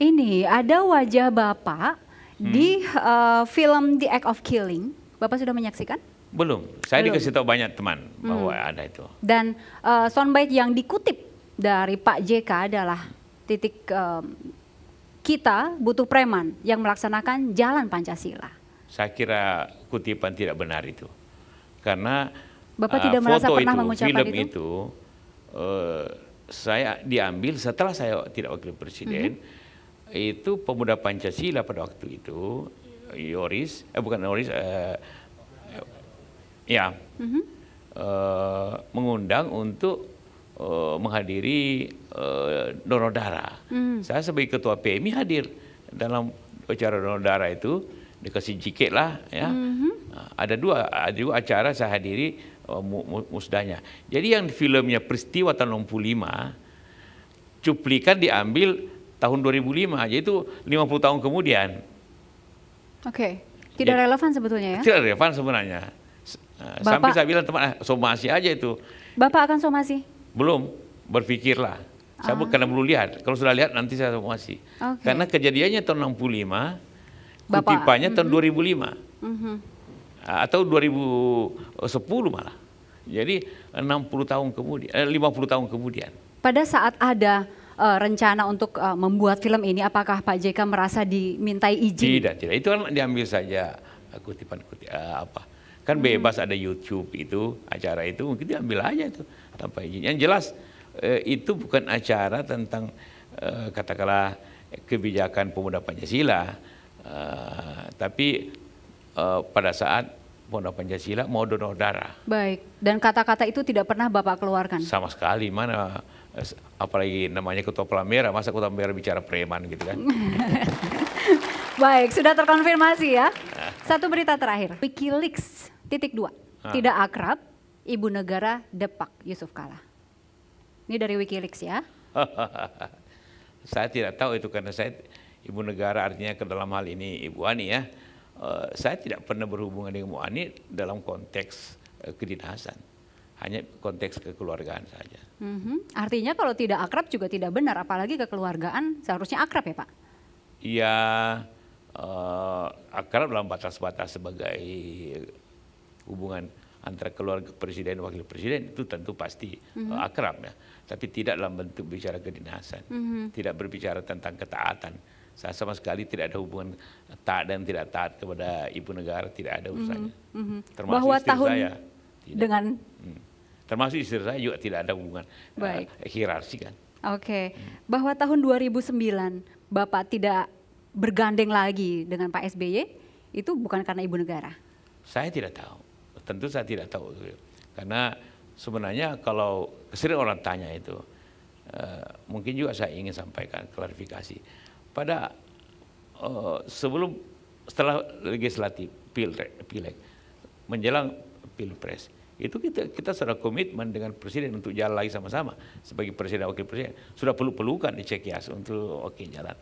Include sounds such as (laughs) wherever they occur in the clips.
ini ada wajah bapak hmm. di uh, film The Act of Killing. Bapak sudah menyaksikan? Belum. Saya Belum. dikasih tahu banyak teman bahwa hmm. ada itu. Dan uh, eh, soundbite yang dikutip dari Pak JK adalah titik um, kita butuh preman yang melaksanakan jalan Pancasila. Saya kira kutipan tidak benar itu. Karena Bapak uh, tidak merasa pernah itu, mengucapkan film itu, itu uh, saya diambil setelah saya tidak wakil presiden. -hmm itu pemuda Pancasila pada waktu itu Yoris eh bukan Yoris eh, ya mm -hmm. eh, mengundang untuk eh, menghadiri eh, donor darah. Mm. Saya sebagai ketua PMI hadir dalam acara donor darah itu dikasih jiket lah ya. Mm -hmm. Ada dua ada dua acara saya hadiri eh, musdanya Jadi yang filmnya peristiwa tahun 65 cuplikan diambil tahun 2005 aja itu 50 tahun kemudian. Oke, okay. tidak ya, relevan sebetulnya ya? Tidak relevan sebenarnya. Eh, Bapak, Sampai saya bilang teman eh, somasi aja itu. Bapak akan somasi? Belum, berpikirlah. Saya ah. karena belum lihat. Kalau sudah lihat nanti saya somasi. Okay. Karena kejadiannya tahun 65, Bapak, kutipannya mm -hmm. tahun 2005. Mm -hmm. Atau 2010 malah. Jadi 60 tahun kemudian, eh, 50 tahun kemudian. Pada saat ada uh, rencana untuk uh, membuat film ini? Apakah Pak JK merasa dimintai izin? Tidak, tidak. Itu kan diambil saja kutipan kutip uh, eh, apa? Kan hmm. bebas hmm. ada YouTube itu acara itu mungkin diambil aja itu tanpa izin. Yang jelas uh, itu bukan acara tentang uh, katakanlah kebijakan pemuda Pancasila, uh, tapi uh, pada saat Pondok Pancasila mau donor darah. Baik, dan kata-kata itu tidak pernah Bapak keluarkan? Sama sekali, mana eh, apalagi namanya ketua pelamera, masa ketua pelamera bicara preman gitu kan. (laughs) Baik, sudah terkonfirmasi ya. Nah. Satu berita terakhir, Wikileaks titik dua, ah. tidak akrab, ibu negara depak Yusuf Kala. Ini dari Wikileaks ya. (laughs) saya tidak tahu itu karena saya ibu negara artinya ke dalam hal ini Ibu Ani ya Eh, saya tidak pernah berhubungan dengan muani dalam konteks uh, kedinasan, hanya konteks kekeluargaan saja. Mm-hmm. Artinya kalau tidak akrab juga tidak benar, apalagi kekeluargaan seharusnya akrab ya Pak? Iya, uh, akrab dalam batas-batas sebagai hubungan antara keluarga presiden wakil presiden itu tentu pasti mm-hmm. akrab ya, tapi tidak dalam bentuk bicara kedinasan, mm-hmm. tidak berbicara tentang ketaatan saya sama sekali tidak ada hubungan taat dan tidak taat kepada ibu negara, tidak ada mhm, urusannya. Mm -hmm. Termasuk Bahwa istri tahun saya. Tidak. Dengan? Hmm. Termasuk istri saya juga tidak ada hubungan eh, Baik. Uh, hierarki kan. Oke, okay. hmm. bahwa tahun 2009 Bapak tidak bergandeng lagi dengan Pak SBY itu bukan karena ibu negara? Saya tidak tahu, tentu saya tidak tahu. Karena sebenarnya kalau sering orang tanya itu, uh, mungkin juga saya ingin sampaikan klarifikasi pada uh, sebelum setelah legislatif pilek pileg menjelang pilpres itu kita kita sudah komitmen dengan presiden untuk jalan lagi sama-sama sebagai presiden wakil presiden sudah perlu pelukan di Cekias untuk oke okay, jalan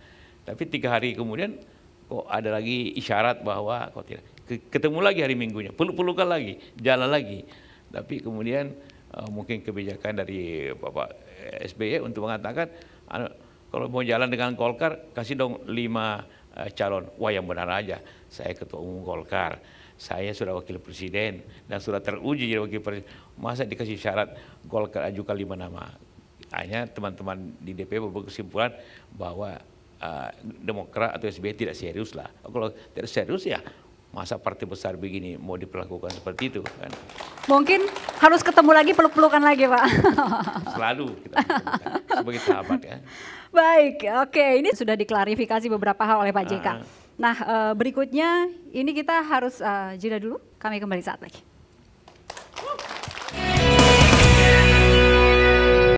tapi tiga hari kemudian kok ada lagi isyarat bahwa kok tidak ketemu lagi hari minggunya perlu pelukan lagi jalan lagi tapi kemudian uh, mungkin kebijakan dari bapak eh, SBY untuk mengatakan anu, kalau mau jalan dengan Golkar kasih dong lima uh, calon. Wah yang benar aja, saya ketua umum Golkar, saya sudah wakil presiden dan sudah teruji jadi wakil presiden. Masa dikasih syarat Golkar ajukan lima nama? Hanya teman-teman di DPP berkesimpulan bahwa uh, Demokrat atau SBY tidak serius lah. Kalau tidak serius ya masa partai besar begini mau diperlakukan seperti itu kan. Mungkin harus ketemu lagi peluk-pelukan lagi Pak. (laughs) Selalu kita sebagai sahabat ya. Baik, oke ini sudah diklarifikasi beberapa hal oleh Pak JK. Uh, nah eh, berikutnya ini kita harus uh, jeda dulu, kami kembali saat lagi.